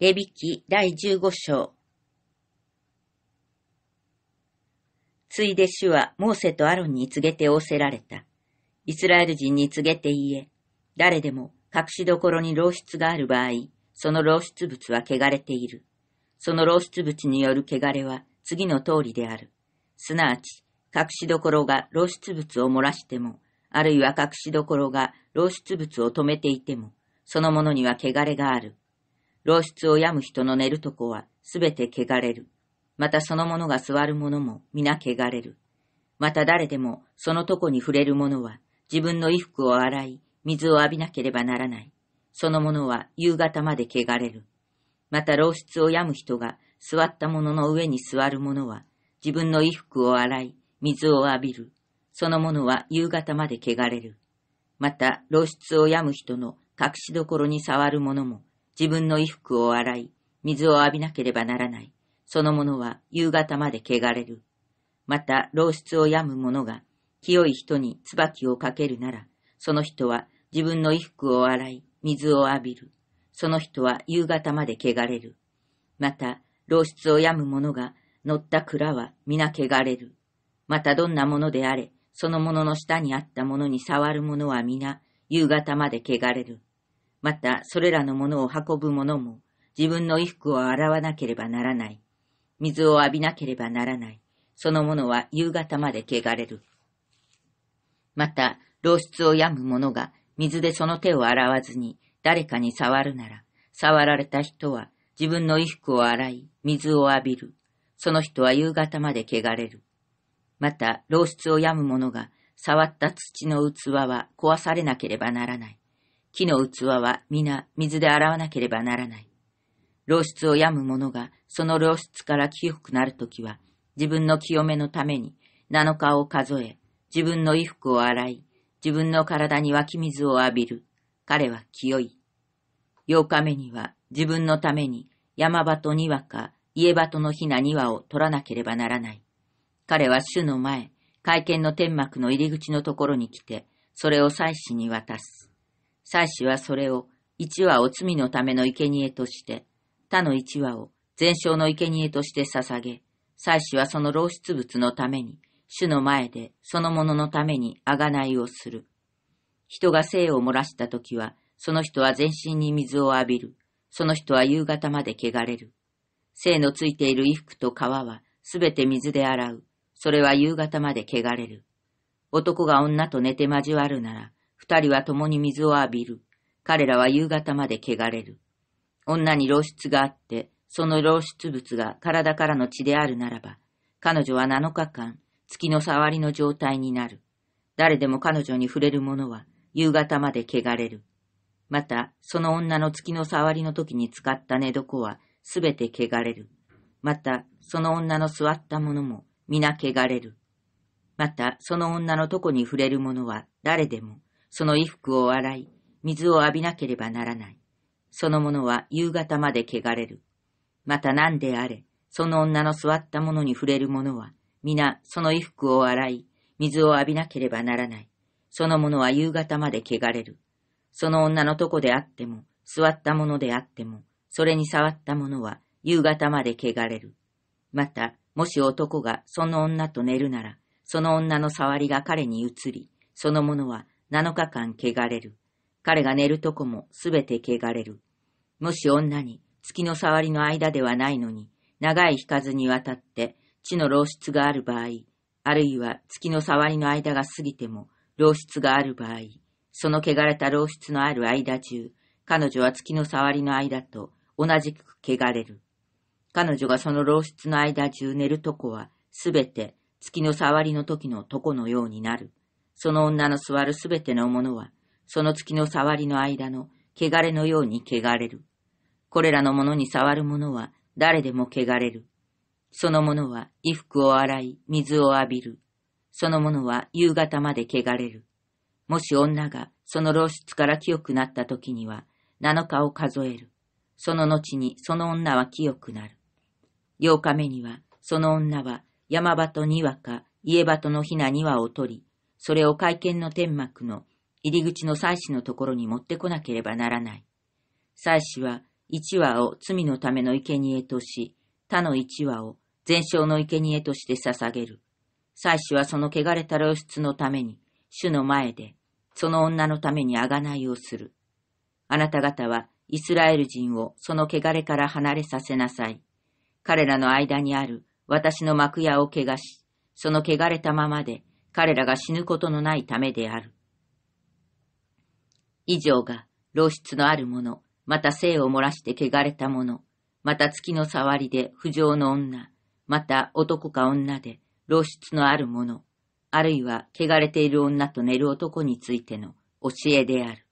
レビキ第15章。ついで主はモーセとアロンに告げて仰せられた。イスラエル人に告げて言え、誰でも隠しどころに漏出がある場合、その漏出物は汚れている。その漏出物による汚れは次の通りである。すなわち、隠しどころが漏出物を漏らしても、あるいは隠しどころが漏出物を止めていても、そのものには汚れがある。漏出を病む人の寝るとこはすべて汚れる。またその者が座る者も皆汚れる。また誰でもそのとこに触れる者は自分の衣服を洗い、水を浴びなければならない。その者は夕方まで汚れる。また漏出を病む人が座った者の上に座る者は自分の衣服を洗い、水を浴びる。その者は夕方まで汚れる。また、露出を病む人の隠し所に触る者も、自分の衣服を洗い、水を浴びなければならない。その者は夕方まで汚れる。また、漏出を病む者が、清い人に椿をかけるなら、その人は自分の衣服を洗い、水を浴びる。その人は夕方まで汚れる。また、漏出を病む者が、乗った蔵は皆汚れる。またどんなものであれ、そのものの下にあったものに触る者は皆、夕方まで汚れる。またそれらのものを運ぶ者も自分の衣服を洗わなければならない。水を浴びなければならない。その者は夕方まで汚れる。また、露出を病む者が水でその手を洗わずに誰かに触るなら、触られた人は自分の衣服を洗い、水を浴びる。その人は夕方まで汚れる。また、露出を病む者が触った土の器は壊されなければならない。木の器は皆水で洗わなければならない。漏出を病む者がその漏出から清くなるときは、自分の清めのために7日を数え、自分の衣服を洗い、自分の体に湧き水を浴びる。彼は清い。8日目には自分のために山場と庭か家場とのひな庭を取らなければならない。彼は主の前、会見の天幕の入り口のところに来て、それを祭司に渡す。祭司はそれを一羽を罪のための生贄として、他の一羽を全焼の生贄として捧げ、祭司はその漏出物のために、主の前でそのもののために贖いをする。人が生を漏らした時は、その人は全身に水を浴びる。その人は夕方まで汚れる。生のついている衣服と皮はすべて水で洗う。それは夕方まで汚れる。男が女と寝て交わるなら、二人は共に水を浴びる。彼らは夕方まで汚れる。女に漏出があって、その漏出物が体からの血であるならば、彼女は7日間、月の触りの状態になる。誰でも彼女に触れる者は、夕方まで汚れる。また、その女の月の触りの時に使った寝床は、すべて汚れる。また、その女の座った者も、皆汚れる。また、その女のとこに触れる者は、誰でも、その衣服を洗い、水を浴びなければならない。その者は夕方まで汚れる。また何であれ、その女の座った者に触れる者は、皆その衣服を洗い、水を浴びなければならない。その者は夕方まで汚れる。その女のとこであっても、座った者であっても、それに触った者は夕方まで汚れる。また、もし男がその女と寝るなら、その女の触りが彼に移り、その者は7日間汚れる。彼が寝るとこもすべて汚れる。もし女に月の触りの間ではないのに、長い引かずにわたって地の漏出がある場合、あるいは月の触りの間が過ぎても漏出がある場合、その汚れた漏出のある間中、彼女は月の触りの間と同じく汚れる。彼女がその漏出の間中寝るとこは、すべて月の触りの時のとこのようになる。その女の座るすべてのものは、その月の触りの間の汚れのように汚れる。これらのものに触るものは誰でも汚れる。そのものは衣服を洗い、水を浴びる。そのものは夕方まで汚れる。もし女がその露出から清くなった時には、7日を数える。その後にその女は清くなる。8日目には、その女は山場と庭か家場との雛な庭を取り、それを会見の天幕の入り口の祭祀のところに持ってこなければならない。祭祀は一羽を罪のための生贄とし、他の一羽を全焼の生贄として捧げる。祭祀はその汚れた露出のために、主の前で、その女のために贖いをする。あなた方はイスラエル人をその汚れから離れさせなさい。彼らの間にある私の幕屋を汚し、その汚れたままで彼らが死ぬことのないためである。以上が露出のある者、また性を漏らして汚れた者、また月の触りで不浄の女、また男か女で露出のある者、あるいは汚れている女と寝る男についての教えである。